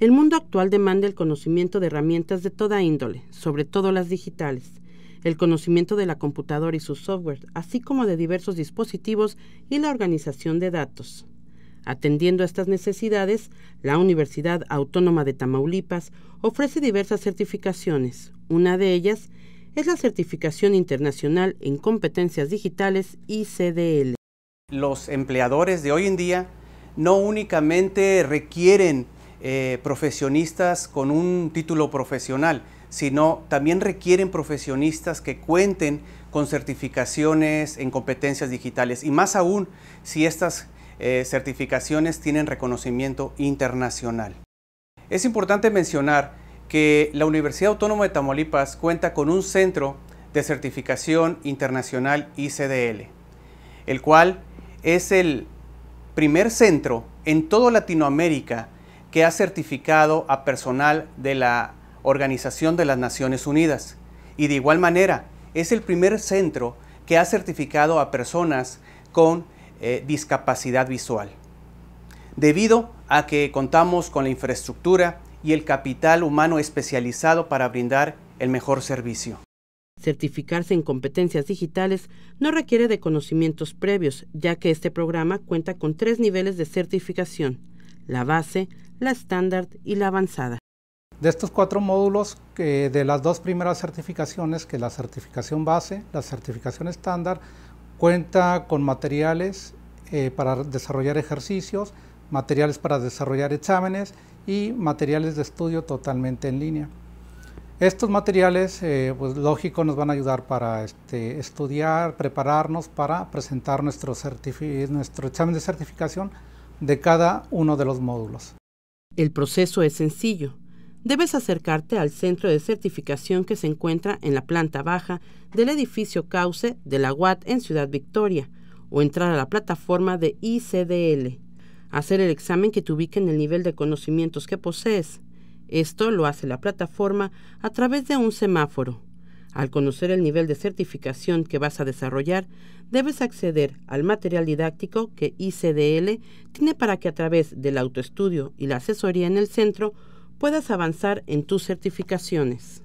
El mundo actual demanda el conocimiento de herramientas de toda índole, sobre todo las digitales, el conocimiento de la computadora y su software, así como de diversos dispositivos y la organización de datos. Atendiendo a estas necesidades, la Universidad Autónoma de Tamaulipas ofrece diversas certificaciones. Una de ellas es la Certificación Internacional en Competencias Digitales ICDL. Los empleadores de hoy en día no únicamente requieren eh, profesionistas con un título profesional, sino también requieren profesionistas que cuenten con certificaciones en competencias digitales y más aún si estas eh, certificaciones tienen reconocimiento internacional. Es importante mencionar que la Universidad Autónoma de Tamaulipas cuenta con un centro de certificación internacional ICDL, el cual es el primer centro en toda Latinoamérica que ha certificado a personal de la Organización de las Naciones Unidas. Y de igual manera, es el primer centro que ha certificado a personas con eh, discapacidad visual. Debido a que contamos con la infraestructura y el capital humano especializado para brindar el mejor servicio. Certificarse en competencias digitales no requiere de conocimientos previos, ya que este programa cuenta con tres niveles de certificación, la base, la estándar y la avanzada. De estos cuatro módulos, de las dos primeras certificaciones, que la certificación base, la certificación estándar, cuenta con materiales eh, para desarrollar ejercicios, materiales para desarrollar exámenes y materiales de estudio totalmente en línea. Estos materiales, eh, pues lógico, nos van a ayudar para este, estudiar, prepararnos para presentar nuestro, nuestro examen de certificación de cada uno de los módulos. El proceso es sencillo. Debes acercarte al centro de certificación que se encuentra en la planta baja del edificio Cauce de la UAT en Ciudad Victoria o entrar a la plataforma de ICDL. Hacer el examen que te ubique en el nivel de conocimientos que posees. Esto lo hace la plataforma a través de un semáforo. Al conocer el nivel de certificación que vas a desarrollar, debes acceder al material didáctico que ICDL tiene para que a través del autoestudio y la asesoría en el centro puedas avanzar en tus certificaciones.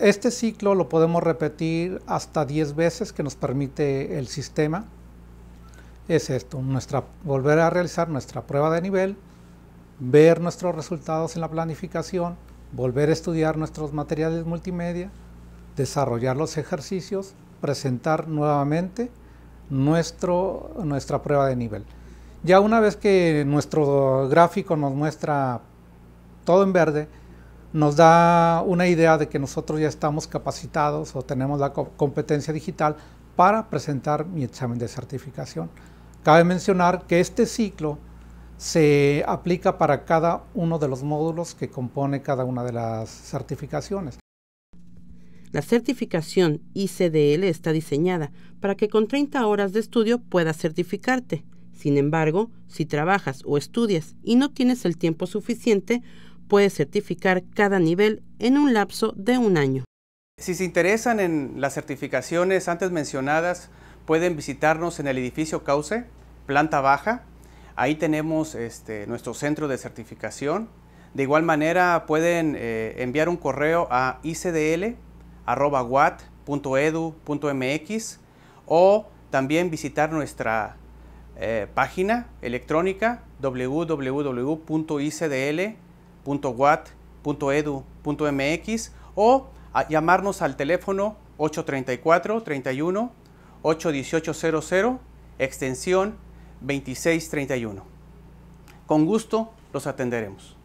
Este ciclo lo podemos repetir hasta 10 veces que nos permite el sistema. Es esto, volver a realizar nuestra prueba de nivel, ver nuestros resultados en la planificación, volver a estudiar nuestros materiales multimedia, desarrollar los ejercicios, presentar nuevamente nuestro, nuestra prueba de nivel. Ya una vez que nuestro gráfico nos muestra todo en verde, nos da una idea de que nosotros ya estamos capacitados o tenemos la competencia digital para presentar mi examen de certificación. Cabe mencionar que este ciclo se aplica para cada uno de los módulos que compone cada una de las certificaciones. La certificación ICDL está diseñada para que con 30 horas de estudio puedas certificarte. Sin embargo, si trabajas o estudias y no tienes el tiempo suficiente, puedes certificar cada nivel en un lapso de un año. Si se interesan en las certificaciones antes mencionadas, pueden visitarnos en el edificio Cauce, planta baja. Ahí tenemos este, nuestro centro de certificación. De igual manera, pueden eh, enviar un correo a icdl wat.edu.mx o también visitar nuestra eh, página electrónica www.icdl.wat.edu.mx o llamarnos al teléfono 834 31 81800 extensión 2631. Con gusto los atenderemos.